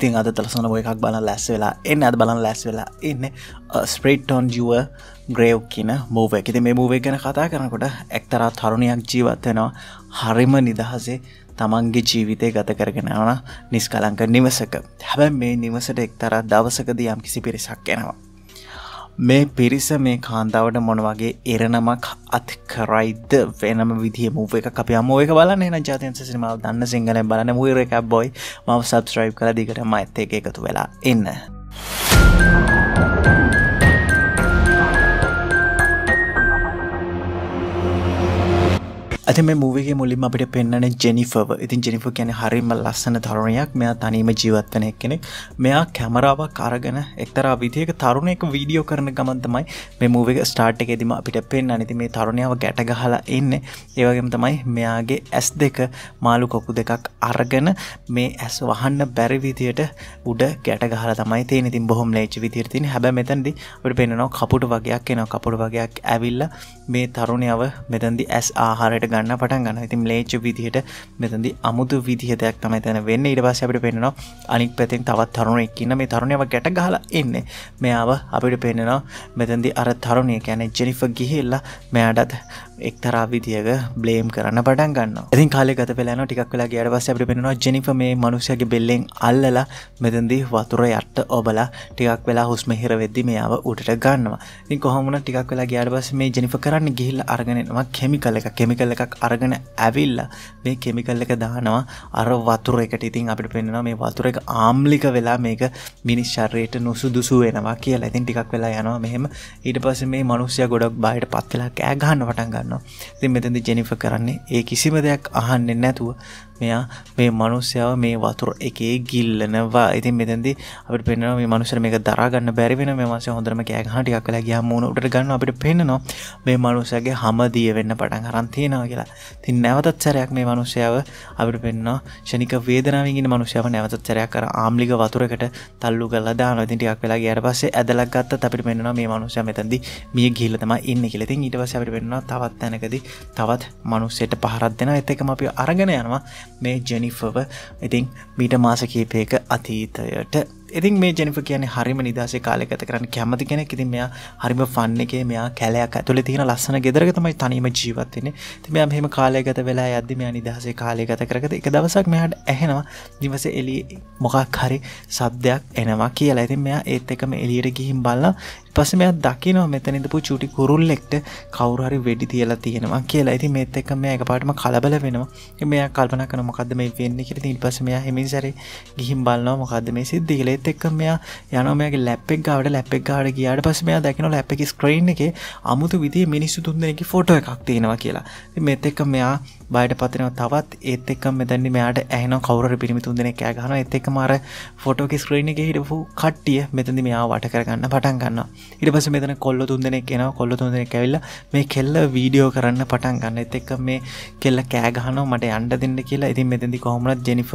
ඉතින් අද තලසන ඔය එකක් බලන්න ලැස් වෙලා එන්න අද බලන්න ලැස් වෙලා එන්න ස්ප්‍රේට්ටොන් ජුව ග්‍රේව් කියන මූව එකති මේ මූවේ ගැන කතා කරනකොට එක්තරා තරුණයක් ජීවත්වෙනවා හරිම නිදහසේ තමන්ගේ ජීවිතය ගත කරගෙන වන නිස්කලංක නිවසක හැබැ මේ නිවසට එක්තරා දවසකද යම් කිසි පිරිසක් එෙනවා මේ පිරිස මේ කාන්දාවට මොනවගේ එරණමක් අත් කරයිද වෙනම විදිහ මූව එක අපි අමෝ එක බලන්න එන ජාතින් සිනමාව දන්න සිංහලෙන් බලන මුූර එකක් බොයි මව සබස්්‍රයිබ් කළ දිගට මඇත්තේ එකතු වෙලා එන්න. ඇතම මූවගේ මුලින් අපිට පෙන්න්නන ජෙනිෆව ඉතින් ජෙනිෆ ගැන හරිම ලස්සන තරුණයක් මෙයා තනීම ජීවත්වන එක් කෙනෙක් මෙයා කැමරාවක් අරගෙන එක්තරා විදියක තරුණයක වීඩියෝ කරන ගමන්තමයි මේ මූවක ස්ටාර්ට් එකෙදම අපිට පෙන් අනිති මේ තරුණයාව ගැටගහලා එන්න ඒවගේම තමයි මෙයාගේ ඇස් දෙක මාළු කොපු දෙකක් අරගෙන මේ ඇස් වහන්න බැරි විදියට උඩ ගැටගහලා තමයි තේ ඉතින් බොහොම ලේච විදිරතින් හැබ මෙතැන්දි ට පෙන්නවා කපුට වගේයක් එනවා කපුට වගේයක් ඇවිල්ලා මේ තරුණයව මෙතැදි ඇස් ආහාරයට ගන්න පටන් ගන්න ඉතින් ලේච්ච විදිහට මෙතැදි අමුතු විදිහ දෙයක් තම තැන වෙන්න ඉට පස්ස අපිට පෙන්නවා අනික් පැතින් තවත් තරුණ එක්කින්න මේ තරුණයව ගැට ගහල එන්න මෙයාව අපිට පෙන්නවා මෙතැදි අර තරුණය කැන ජෙනිෆ ගිහිල්ලා මෙයාටත් එක්තරා විදිහක බ්ලේම් කරන්න පටන් ගන්න ඉතින් කාලෙ ගත පෙලන ටික් වෙලා ගියට පස්සේ අපිට පේනවා ජෙනිෆ මේ මනුස්සයාගේ බෙල්ලෙන් අල්ලලා මෙතෙන්දී වතුර යට ඔබලා ටිකක් වෙලා හුස්ම හිර වෙද්දි මෙයාව උඩට ගන්නවා ඉතින් කොහොමුණ ටිකක් වෙලා ගියට පස්සේ මේ ජෙනිෆ කරන්න ගිහිල්ලා අරගෙන එනවා කෙමිකල් එක කෙමිකල් එකක් අරගෙන ඇවිල්ලා මේ කෙමිකල් එක දානවා අර වතුර එකට ඉතින් අපිට පෙන්නවා මේ වතුර එක ආම්ලික වෙලා මේක මිනිස් ශරීරයට නුසුදුසු වෙනවා කියලා ඉතින් ටිකක් වෙලා යනවා මෙහෙම ඊට පස්සේ මේ මනුස්සයා ගොඩක් බාහිර පත් වෙලා කෑ ගහන්න පටන් ගන්නවා ගන්නවා. ඉතින් මෙතෙන්දි ජෙනිෆර් කරන්නේ ඒ කිසිම දෙයක් අහන්නේ නැතුව මෙයා මේ මනුස්්‍යාව මේ වතුර එකේ ගිල්ලනවා ඉතින් මෙතැදි අපට පෙන්න්න මේ මනුසර මේ දරගන්න බැරිවෙන මස හොඳරම කෑගහටික් කලා ගිය මූුණ උට ගන්න අපට පෙන්නවා මේ මනුසගේ හමදිය වෙන්න පටන් අරන්තියෙනවා කියලා තින් නැවතත් සැරයක් මේ මනුෂ්‍යාව අපට පෙන්න්නවා ෂනික වේදනාවගින් මනුෂ්‍යාව නැවතත් සැරයක් කර ආම්ලික වතුරකට තල්ලු කල්ලා දාන ඉතිටියක් වෙලා ගයට පස්සේ ඇදලක් ගත්ත අපිට පෙන්න්නවා මේ මනුෂ්‍ය මෙතැදි මිය ගිල්ලතම ඉන්න කියලතින් ඉට පසට පෙන්න්නවා තවත් තැනකද තවත් මනුස්සයට පහරත් දෙෙන එතකම අපි අරගෙන යනවා මේ ජෙනිෆව ඉතිං මීට මාස කීපයක අතීතයට ඉතින් මේ ජනිප කියන හරිම නිදසේ කාලෙකත කරන්න කැමති කෙන ඉතින් මෙයා හරිම ෆන්න එක මෙයා කැලයක් ඇතුළ තියෙන ලස්සන ගෙදරක තමයි තනීම ජීවත්වෙන තිමයා මෙම කාලයගත වෙලා ඇද මෙයා නිදහසේ කාලයගත කරගත එක දවසක් මෙයාට ඇහෙනවා දිවස එලි මොකක් හරි සබ්දයක් එනවා කියලා ඇතින් මෙයා ඒත් එකම එලියට ගිහිම් බල්ලා පස්ස මෙයා දකිනවා මෙතනිදපු චුටි කුරුල්ලෙක්ට කවුරහරි වෙඩි තියලා තියෙනවා කියලා ඇති මෙත් එක්ක මේ එක පාටම කලබල වෙනවා මෙයා කල්පන කන මොකද මේ වෙන්න කියට ඉන් පස මෙයා හෙමින් සැර ගිහිම් බලන්නවා මොකද මේ සිද්ධිකලෙත් එක්ක මෙයා යනමගේ ලැපෙක් ගවට ලැපෙක් ගාඩ ගියාට පස මෙයා දැකන ලැපෙකි ස්ක්‍රීන් එක අමුතු විදි මිනිස්සු තුන්දෙනෙකි ෆොටෝ එකක් තියෙනවා කියලා මෙත් එක්ක මෙයා බයට පත්වෙන තවත් ඒත් එක් මෙදැන්න මෙයාට ඇන කවර පිමිතුන් දෙන කෑ ගන එත් එක මර ෆොටෝකි ස්ක්‍රීණ එක හිටපු කට්ටිය මෙතැදි මෙයා වට කරගන්න පටන් ගන්න ඉට පස මෙතන කොල්ල තුන් දෙන කියෙන කොල්ල තුන් දෙන කැවිල්ල මේ කෙල්ල වීඩියෝ කරන්න පටන් ගන්න එත් එක් මේ කෙල්ල කෑගහන මට අන්ඩ දෙන්න කියලා ඉතින් මෙතැදි කොහොමත් ජනිිව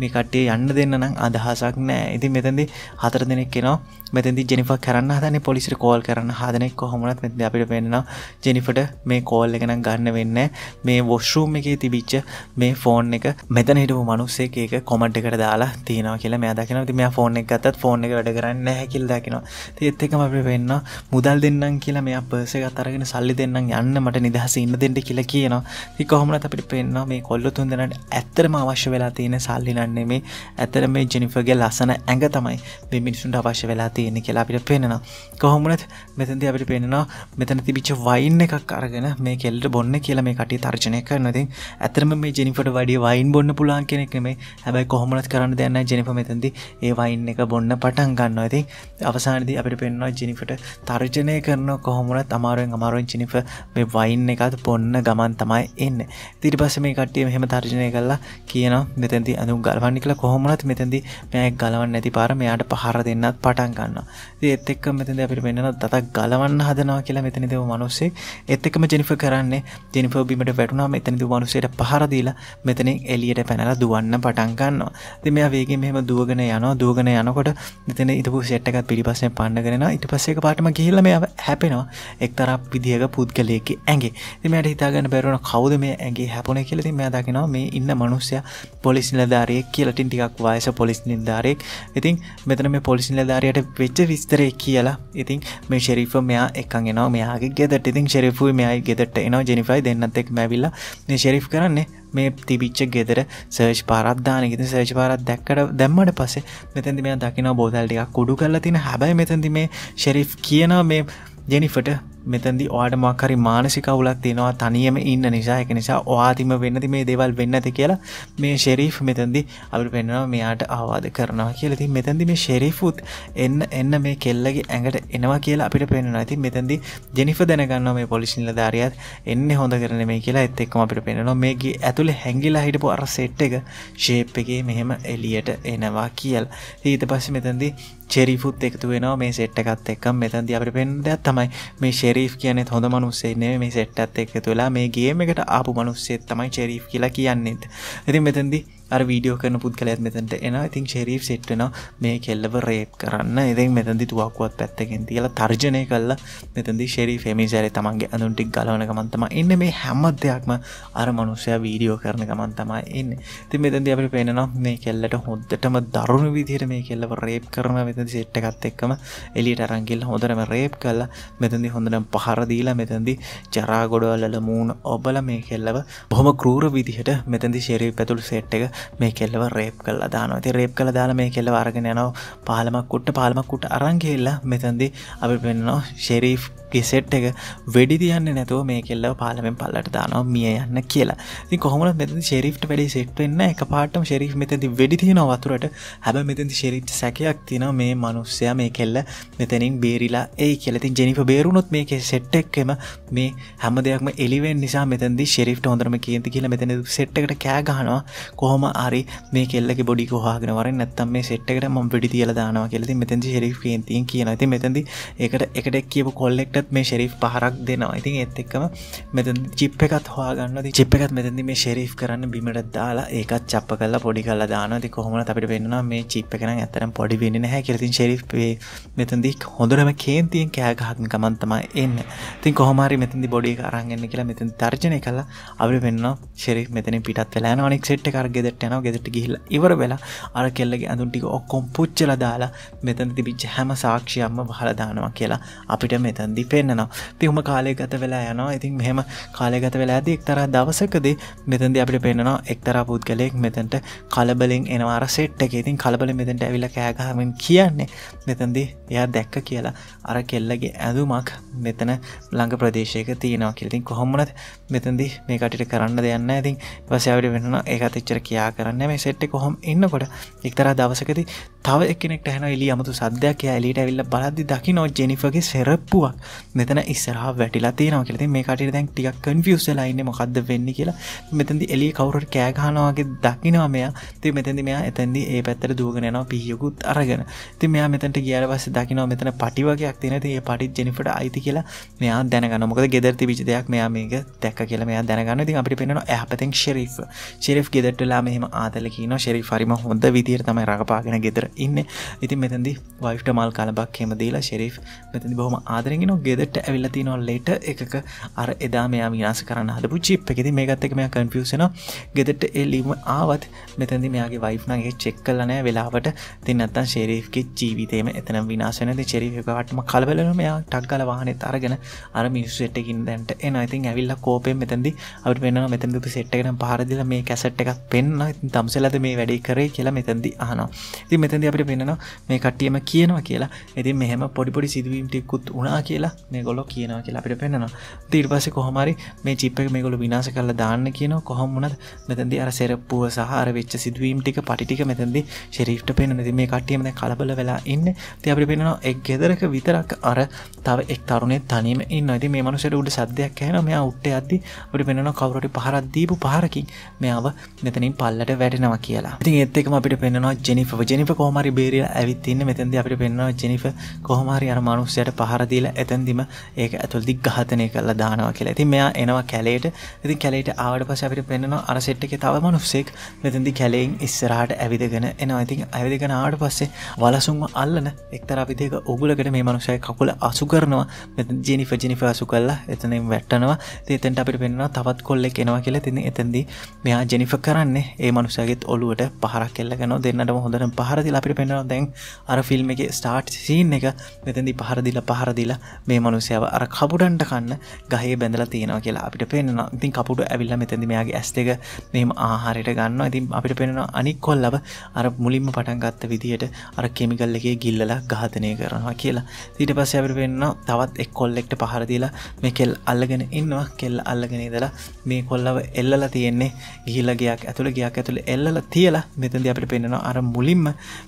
මේ කට්ටිය යන්න දෙන්න නම් අදහසක් නෑ ඉති මෙතැදි හතර දෙනෙක් කෙනවා මෙතැදි ජනිිව කරන්න හතන පොලිසිට කෝල් කරන්න හදනෙක් කොහොමත් මෙති අපිට පෙන්න්න ජනිිට මේ කෝල් එකනම් ගන්න වෙන්න මේ වොෂරූම් ශෝරූම් එකේ තිබිච්ච මේ ෆෝන් එක මෙතන හිටපු මනුස්සේ ඒක කොමට් එකට දාලා තියෙනවා කියලා මෙයා දකිනවා ඉතින් මෙයා ෆෝන් එක ගත්තත් ෆෝන් එක වැඩ කරන්නේ නැහැ කියලා දකිනවා ඉතින් ඒත් එක්කම අපි වෙන්න මුදල් දෙන්නම් කියලා මෙයා පර්ස් එකත් අරගෙන සල්ලි දෙන්නම් යන්න මට නිදහස ඉන්න දෙන්න කියලා කියනවා ඉතින් කොහොමවත් අපිට පේනවා මේ කොල්ලෝ තුන් දෙනාට ඇත්තටම අවශ්‍ය වෙලා තියෙන සල්ලි නන්නේ මේ ඇත්තට මේ ජෙනිෆර්ගේ ලස්සන ඇඟ තමයි මේ මිනිසුන්ට අවශ්‍ය වෙලා තියෙන්නේ කියලා අපිට පේනවා කොහොමුණත් මෙතැදි අපිට පේනවා මෙතන තිබිච්ච වයින් එකක් අරගෙන මේ කෙල්ට බොන්න කියලා මේ කටි තර්ජනය කරනති ඉතින් ඇතරම මේ ජනිපට වඩිය වයින් බොන්න පුළුවන් කෙනෙක් මේ හැබැයි කොහොමලත් කරන්න දෙන්න ජනිප මෙතැදි ඒ වයින් එක බොන්න පටන් ගන්න ඇති අවසානද අපිට පෙන්වා ජිනිපට තර්ජනය කරන කොහොමලත් අමාරුවෙන් අමාරුවෙන් ජිනිප මේ වයින් එකත් පොන්න ගමන් තමයි එන්න තිරි පස මේ කට්ටිය මෙහෙම තර්ජනය කරලා කියන මෙතැති අඳු ගල්වන්න කළ කොහොමලත් මෙතැදි මේ ගලවන්න ඇති පාර මෙයාට පහර දෙන්නත් පටන් ගන්න ඒත් එක්ක මෙතැද අපිට පෙන්න්න තතක් ගලවන්න හදනවා කියලා මෙතනිදව මනුස්සේ එත් එකම ජනිප කරන්නේ ජනිප බීමට වැටුනා මෙතනිද මිනිදු මනුසයට පහරදීලා මෙතනින් එලියට පැනල දුවන්න පටන්ගන්නවා ති මෙයා වේගේ මෙම දුවගෙන යනවා දුවගෙන යනකොට මෙතන ඉතුපු සෙට්ටකත් පිරිිපස්සෙන් පන්නගෙන ඉට පස්සේ පාටම ගිහිල්ලම හැපෙනවා එක්තර විදිහක පුද්ගලයකි ඇගේ තිමට හිතාගන්න බැරුණ කවද මේ ඇගේ හැපන කියලති මෙයා දකිනවා මේ ඉන්න මනුස්්‍ය පොලිස් නිලධාරය කියලටින් ටිකක් වයස පොලිස් නිල්ධාරයෙක් ඉතින් මෙතන මේ පොලිස් නිලධාරයට වෙච්ච විස්තරය කියලා ඉතින් මේ ශෙරිෆ මෙයා එකගෙනවා මෙයාගේ ගෙදට ඉතින් ශෙරිපු මෙයායි ගෙදට එනවා ජනිෆයි දෙන්නත් එක් මැවිල්ලා මේ ශෙරිෆ් කරන්නේ මේ තිබිච්ච ගෙදර සර්ච් පරත්දාන ගෙති සර්ච් පරත් දැක්කට දැම්මට පසේ මෙතැදි මේ දකින බෝතල්ටික කුඩු කරලා තින හැබයි මෙතැදි මේ ශෙරිෆ් කියන මේ ජෙනිෆට මෙතැදි ඔයාට මක්කරි මානසික අවුලක් තියෙනවා තනියම ඉන්න නිසා එක නිසා ඔයාතිම වෙන්නති මේ දේවල් වෙන්න ඇති කියලා මේ ශෙරීෆ් මෙතැදි අපි පෙන්වා මෙයාට ආවාද කරනවා කියලති මෙතැදි මේ ශෙරිෆුත් එන්න එන්න මේ කෙල්ලගේ ඇඟට එනවා කියලා අපිට පෙන්න්න ඇති මෙතැදි ජනිිප දැනගන්න මේ පොලිසිල්ල ධාරයත් එන්න හොඳ කරන මේ කියලා එත් එක්ම අපිට පෙනවා මේගේ ඇතුළ හැඟිලා හිටපු අර සෙට් එක ශේප් එකගේ මෙහෙම එලියට එනවා කියල් ඊට පස්ස මෙතැදි චෙරිෆුත් එකතු වෙනවා මේ සෙට්ටකත් එක්කම් මෙතැදි අපිට පෙන්ඩ තමයි මේ ශෙර චෙරී් කියන හොඳ මනුස්සේන මේ සෙට්ටත් එක්ක තුලා මේ ගේම එකට ආපු මනුස්සෙත් තමයි චෙරී් කියලා කියන්නෙත් ඇති මෙතැදි අර වීඩියෝ කරන පුද්ගලයත් මෙතැට එන ඉතින් ශෙරී් සෙට්ටන මේ කෙල්ලව රේප් කරන්න එදෙන් මෙතැදි තුවක්කුවත් පැත්තකෙන් තියලා තර්ජනය කල්ලා මෙතැදි ශෙරී ෆෙමි සෑර තමන්ගේ අඳුන්ටික් ගලවනකමන්තම එන්න මේ හැමත් දෙයක්ම අර මනුස්සය වීඩියෝ කරන ගමන් තමා එන්න ති මෙතැදි අපි පේනවා මේ කෙල්ලට හොද්දටම දරුණු විදිර මේ කෙල්ලව රේප් කරන වෙතදි සෙට්ටකත් එක්කම එලියට අරංගෙල් හොඳරම රේප් කල්ලා මෙතැදි හොඳනම් පහරදීලා මෙතැදි ජරාගොඩවල්ල මූුණ ඔබල මේ කෙල්ලව බොහොම කරූර විදිහට මෙතැදි ශෙරී පැතුළු සෙට් එක මේ කෙල්ලව රේප් කල්ලා දානවා ති රේප් කළ දාලා මේ කෙල්ල අරගෙන යනෝ පාලමක් කුට්ට පාලමක් කුට අරංගෙල්ලා මෙතන්දි අපි පෙන්නවා ශෙරීෆ් ගෙසෙට් එක වැඩි තියන්න නැතුව මේ කෙල්ල පාලමෙන් පල්ලට දානවා මිය යන්න කියලා ති කොහමට මෙති ශෙරිප්ට වැඩි සෙට්වෙන්න එක පාටම ශෙරිප් මෙතැති වැඩි තියෙන වතුරට හැබ මෙතති ශෙරිප් සැකයක් තින මේ මනුස්්‍යය මේ කෙල්ල මෙතැනින් බේරිලා ඒ කියලති ජනිප බේරුණොත් මේක සෙට් එක්කම මේ හැම දෙයක්ම එලිවෙන් නිසා මෙතැදි ශෙරිප්ට හොඳරම කියති කියලා මෙතැන සෙට්කට කෑගහනවා කොහොම අරි මේ කෙල්ලෙ බොඩි කොහගෙනවර නැත්තම් මේ සෙට්කට ම වැඩි තියල දානවා කියලති මෙතැදි ශෙරිප් ති කියන ඇති මෙතැදි එකට එකට කියපු කොල්ලෙක්ට ඒකත් මේ ශෙරි් පහරක් දෙනවා ඉතින් එත් එක්කම මෙතන චිප් එකත් හවාගන්න චිප් එකත් මෙතැදි මේ ශෙරි් කරන්න බිමට දාලා ඒකත් චප්ප කල්ලා පොඩි කල්ලා දානති කොහොම අපිට වෙන්නවා මේ චිප් එකන ඇතරම් පොඩි වෙන්න හැ කරතින් ශෙරි්ේ මෙතන්දි හොඳරම කේන්තියෙන් කෑගහක්න කමන්තම එන්න තින් කොහමරි මෙතන්දි බොඩි කරන්ගන්න කියලා මෙතන් තර්ජනය කලා අපි වෙන්න ශෙරි් මෙතන පිටත් වෙලා නොනෙක් සෙට් කරගෙදට යන ගෙදට ගිහිල්ලා ඉවර වෙලා අර කෙල්ලගේ ඇඳුන්ටික ඔක්කොම් පුච්චල දාලා මෙතන තිබිච්ච හැම සාක්ෂයම්ම හලදානවා කියලා අපිට මෙතන්දි පෙන්න්නනවා තිහම කාලය ගත වෙලා යනවා ඉතින් මෙහම කාලය ගත වෙලා ඇති එක්තර දවසකද මෙතන්ද අපිට පෙන්න්නවා එක්තර පුද්ගලයෙක් මෙතැන්ට කලබලින් එනවාර සෙට්ටක ඉතින් කලබල මෙතැට ඇවිල කෑගහමෙන් කියන්නේ මෙතන්ද එයා දැක්ක කියලා අර කෙල්ලගේ ඇඳුමක් මෙතන ළඟ ප්‍රදේශයක තියෙනවා කිලතින් කොහොමනත් මෙතන්දි මේ කටිට කරන්න දෙයන්න ඇතින් පසයාවිට වෙන්න ඒකත් එච්චර කියා කරන්න මේ සෙට්ට කොහොම එන්නකොට එක්තර දවසකති තව එකනෙක් හැන එලි අමතු සද්‍යයක් එලියට ඇවිල්ල බලද්දි දකිනෝ ජනිෆගේ සෙරප්පුුවක් මෙතන ඉස්සරහ වැටිලා තියෙනවා කියලති මේ කට දැන් ටික් කන්ෆියස් ලයින්න මොකක්ද වෙන්න කියලා මෙතැදි එලි කවුරට කෑගහනවාගේ දකිනවා මෙයා ති මෙතැදි මෙයා එතැදි ඒ පැත්තර දුවගෙනවා පිහියකුත් අරගෙන ති මෙයා මෙතැට ගියර පස්ස දකිනවා මෙතන පටිවගයක් තිනති ඒ පටිත් ජනිට අයිති කියලා මෙයා දැනගන මොකද ගෙදරති විච දෙයක් මෙයා මේක දැක් කියලා මෙයා දැනගන්න ති අපි පෙනවා ඇහපතෙන් ශෙරි් ශෙරි් ගෙදටලා මෙහම ආතලකින ශෙරි රිම හොඳ විදිර තමයි රඟපාගෙන ගෙදර ඉන්න ඉතින් මෙතැදි වයිට මල් කලබක් හෙමදීලා ශෙරි් මෙතැදි බොහම ආදරගෙන ගෙදට ඇවිල්ලති නොල්ලට එකක අර එදා මෙයා විනාස කරන්න හදපු චිප් එකෙති මේකත් එක මෙයා කන්පියසන ගෙදට එල්ලීම ආවත් මෙතැදි මෙයාගේ වයිෆ්නගේ චෙක් කලනෑ වෙලාවට තින්නත්තන් ශෙරීෆ්ගේ ජීවිතේම එතන විනාශනද චෙරිකවටම කල්බලන මෙයා ටක්ගල වාහනෙ අරගෙන අර මිනිස්සුට්ටකින් දැන්ට එන ඉතින් ඇවිල්ල කෝපය මෙතැදි අට වෙන මෙතැදු සෙට්ටගෙන පහරදිල මේ කැසට් එකක් පෙන්න්න තම්සලද මේ වැඩි කරේ කියලා මෙතැදි ආනවා ඉතින් මෙතැදි අපට පෙන්නවා මේ කට්ටියම කියනවා කියලා ඇති මෙහම පොඩිපොඩි සිදුවීම් ටිකුත් උනා කියලා මේ ගොලො කියනවා කියලා අපිට පෙන්නවා තීර් පස කොහමරි මේ චිප්ප මේගොලු විනාස කරල දාන්න කියන කොහොමුණත් මෙතැදි අර සෙරප්පුුව සහර වෙච්ච සිදුවීම් ටික පටික මෙතැදි ශෙරිප්ට පෙන නති මේ කටියීමද කලබල වෙලා ඉන්න ති අපි පෙනවා එක් ගෙදරක විතරක් අර තව එක් තරුණේ තනීම ඉන්න අති මේ මනුසට උඩ සද්‍යයක් හැන මෙයා උට්ට අද්දි අපි පෙනෙන කවරට පහරද්දීපු පහරකින් මෙයාව මෙතනින් පල්ලට වැඩෙනවා කියලා ති එත්තෙකම අපිට පෙන්නවා ජනිප ජනිප කෝමරි බේරිය ඇවිත්තින්න මෙතැදි අපිට පෙන්නවා ජනිප කොහමරි අර මනුස්සයට පහරදිීලා ඇතැ එතැන්දිම ඒක ඇතුල් දික් ඝාතනය කරලා දානවා කියලා ඇති මෙයා එනවා කැලේට ඉති කැලේට ආවට පස අපිට පෙන්නවා අරසෙට් එක තව මනුස්සෙක් මෙතැදි කැලෙෙන් ඉස්සරහට ඇවිදගෙන එනවා ඉතින් ඇවිදගෙන ආට පස්සේ වලසුන්ම අල්ලන එක්තර අපිදක ඔගුලකට මේ මනුෂය කකුල අසු කරනවා මෙ ජිනි ජිනි අසු කල්ලා එතනින් වැට්ටනවා තේතැන්ට අපිට පෙන්වා තවත් කොල්ලෙක් එනවා කියලා තින එතැදි මෙයා ජනිික කරන්නේ ඒ මනුසයගෙත් ඔලුවට පහරක් කෙල්ලගෙන දෙන්නට හොඳට පහරදිලා අපිට පෙන්වා දැන් අර ෆිල්ම් එක ස්ටාර්ට් සීන් එක මෙතැදි පහරදිල පහරදිලා මේ මේ මනුසයාව අර කපුඩන්ට කන්න ගහේ බැඳල තියෙනවා කියලා අපිට පෙන්න්න ඉතින් කපුඩු ඇවිල්ල මෙතැදි මෙයාගේ ඇස් දෙක මෙම ආහාරයට ගන්න ඉතින් අපිට පෙනෙන අනික් කොල්ලව අර මුලින්ම පටන්ගත්ත විදිහයට අර කෙමිකල් එකේ ගිල්ලලා ඝාතනය කරනවා කියලා ඊට පස්ස අපිට පෙන්න්න තවත් එක් කොල්ලෙක්ට පහරදිලා මේ කෙල් අල්ලගෙන ඉන්නවා කෙල් අල්ලගෙන දලා මේ කොල්ලව එල්ලලා තියෙන්නේ ගිහිල්ලගයක් ඇතුළ ගයක් ඇතුළ එල්ල තියලා මෙතන්ද අපට පෙන්නවා අර මුලින්ම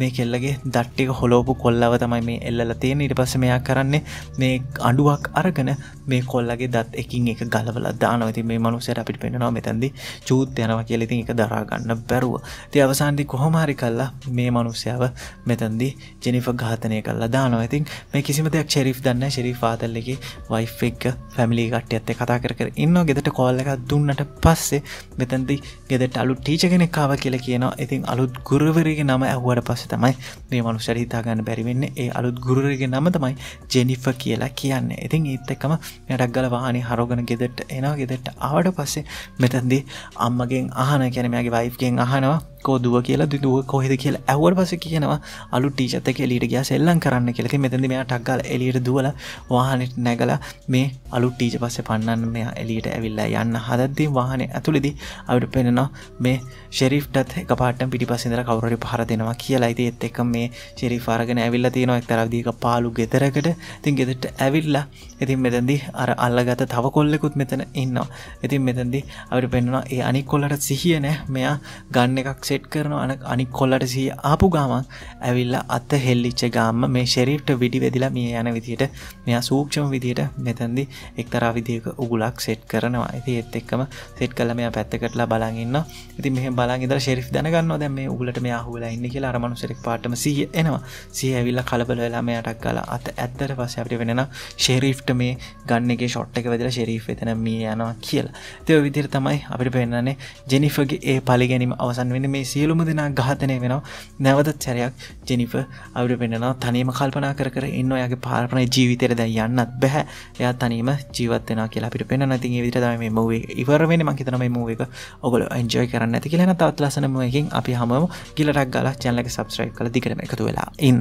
මේ කෙල්ලගේ දට්ටික හොලෝපු කොල්ලව තමයි මේ එල්ල තියෙන ඉට පස මෙයා කරන්නේ මේ අඩුවක් අරගෙන මේ කොල්ලගේ දත් එකින් එක ගලවල දානවති මේ මනුසයට අපිට පෙන්නවා මෙතැන්දි චූත් යනව කියලෙති එක දරාගන්න බැරුව ති අවසාන්දි කොහොමහරි කල්ලා මේ මනුස්්‍යාව මෙතැන්දි ජනිිප ඝාතනය කල්ලා දානවඉතින් මේ කිසිම දෙයක් ශෙරිෆ් දන්න ශෙරි පාතල්ලගේ වයිෆෙක් පැමිලි ගට ඇත්තේ කතා කර ඉන්න ගෙට කොල්ල එකක් දුන්නට පස්සේ මෙතැන්දි ගෙදට අලු ටීචගෙනෙක්කාව කියල කියනවා ඉතින් අලුත් ගුරුවරගේ නම ඇහුවට පස්ස තමයි මේ මනුෂරිතාගන්න බැරිවෙන්න ඒ අලුත් ගුරුවරගේ නම තමයි ජෙනිෆ කියලා කියන්න ඉතින් ඒත් එක්කම යටක් ගල වාහනේ හරෝගන ගෙදෙට එනවා ගෙදෙට ආවට පස්සේ මෙතන්දී අම්මගෙන් අහන කැනමයාගේ වයිෆ්ගෙන් අහනවා කෝදුව කියලා දුව කොහෙද කියලා ඇවල් පස කියනවා අලු ටීචත කෙලීට ගිය සෙල්ලන් කරන්න කෙලති මෙතැඳ මෙයා ටක්ගල් එලියට දුවල වාහනට නැගල මේ අලු ටීච පස්සේ පන්නන්න මෙයා එලියට ඇවිල්ලා යන්න හදද්දී වාහනය ඇතුළෙදී අවිට පෙනෙනවා මේ ශෙරිෆ්ටත් එක පාට පිටි පසිදර කවරට පහර දෙෙනවා කියලා යිති එත් එක මේ ශෙරි පාරගෙන ඇවිල්ල තියෙනවා එක්තරක්දක පාලු ගෙතරකට තින් ගෙදට ඇවිල්ලා ඉතින් මෙතැදි අර අල්ලගත තව කොල්ලෙකුත් මෙතන ඉන්නවා ඉතින් මෙතැදි අපට පෙන්නවා ඒ අනි කොල්ලට සිහිය නෑ මෙයා ගන්න එකක් සෙට් කරන අන අනි කොල්ලට සිහ ආපු ගාමන් ඇවිල්ලා අත්ත හෙල්ලිච්ච ගාම්ම මේ ශෙරීට් විඩි වෙදිලා මිය යන විදිහට මෙයා සූක්ෂම විදිහට මෙතැදි එක්තරා විදික උගුලක් සෙට් කරනවා ඇති එත් එක්කම සෙට් කල මෙයා පැත්තකටලා බලගන්න ඉති මෙහ බලාගෙදර ශෙරි් දැනගන්නවා දැ මේ උගලට මෙයා හුලා ඉන්න කියලා අරමනු සෙක් පාටම සිහ එනවා සිහ ඇවිල්ල කලබල වෙලා මෙයටක් කලා අත ඇත්තට පස්ස අපට වෙනවා ෂෙරිෆ්ට මේ ගන්න එක ෂොට් එක වැදිලා ශෙරීෆ් එතන මේ යනවා කියලා තය විදිර තමයි අපිට පෙන්න්නන්නේ ජෙනිෆගේ ඒ පලිගැනීම අවසන් වෙන මේ සියලුම දෙනා ඝාතනය වෙනවා නැවතත් සැරයක් ජෙනිෆ අවිට පෙන්න්නවා තනීම කල්පනා කර ඉන්න ඔයාගේ පාරපන ජීවිතර දැ යන්නත් බැහැ එයා තනීම ජීවත්වෙන කියලා අපිට පෙන්න්න නති විතරම මේ මවේ ඉවරවෙන මකිතනම මූවක ඔගොල එන්ජෝය කරන්න ඇති කියලන තවත් ලසනමුවකින් අපි හමම ගිලටක් ගලා චැල්ලක සබස්්‍රයි් කල දිකරම එකතු වෙලා ඉන්න.